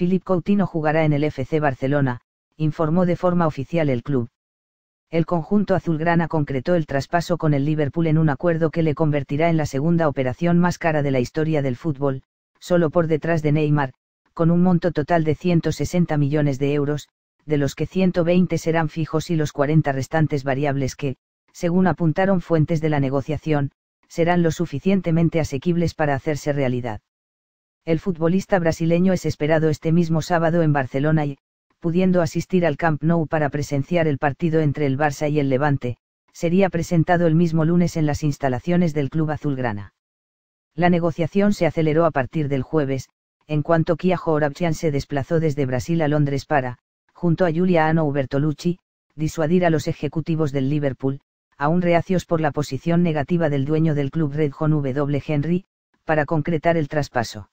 Philip Coutinho jugará en el FC Barcelona, informó de forma oficial el club. El conjunto azulgrana concretó el traspaso con el Liverpool en un acuerdo que le convertirá en la segunda operación más cara de la historia del fútbol, solo por detrás de Neymar, con un monto total de 160 millones de euros, de los que 120 serán fijos y los 40 restantes variables que, según apuntaron fuentes de la negociación, serán lo suficientemente asequibles para hacerse realidad. El futbolista brasileño es esperado este mismo sábado en Barcelona y, pudiendo asistir al Camp Nou para presenciar el partido entre el Barça y el Levante, sería presentado el mismo lunes en las instalaciones del club azulgrana. La negociación se aceleró a partir del jueves, en cuanto Kia Horabchian se desplazó desde Brasil a Londres para, junto a Giuliano Bertolucci, disuadir a los ejecutivos del Liverpool, aún reacios por la posición negativa del dueño del club Red John W. Henry, para concretar el traspaso.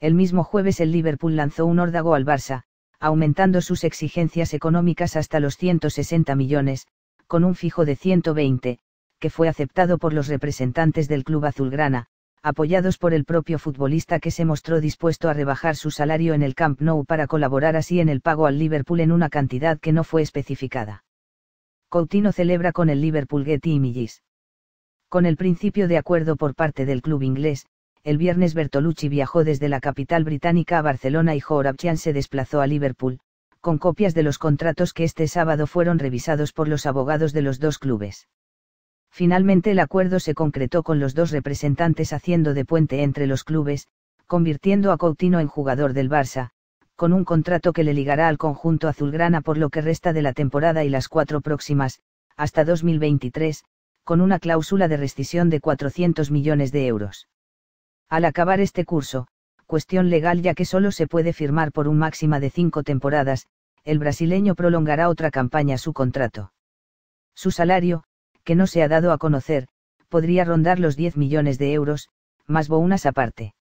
El mismo jueves el Liverpool lanzó un órdago al Barça, aumentando sus exigencias económicas hasta los 160 millones, con un fijo de 120, que fue aceptado por los representantes del club azulgrana, apoyados por el propio futbolista que se mostró dispuesto a rebajar su salario en el Camp Nou para colaborar así en el pago al Liverpool en una cantidad que no fue especificada. Coutinho celebra con el Liverpool Getty Images. Con el principio de acuerdo por parte del club inglés, el viernes Bertolucci viajó desde la capital británica a Barcelona y Jorabchian se desplazó a Liverpool, con copias de los contratos que este sábado fueron revisados por los abogados de los dos clubes. Finalmente el acuerdo se concretó con los dos representantes haciendo de puente entre los clubes, convirtiendo a Coutinho en jugador del Barça, con un contrato que le ligará al conjunto azulgrana por lo que resta de la temporada y las cuatro próximas, hasta 2023, con una cláusula de rescisión de 400 millones de euros. Al acabar este curso, cuestión legal ya que solo se puede firmar por un máxima de cinco temporadas, el brasileño prolongará otra campaña su contrato. Su salario, que no se ha dado a conocer, podría rondar los 10 millones de euros, más bonas aparte.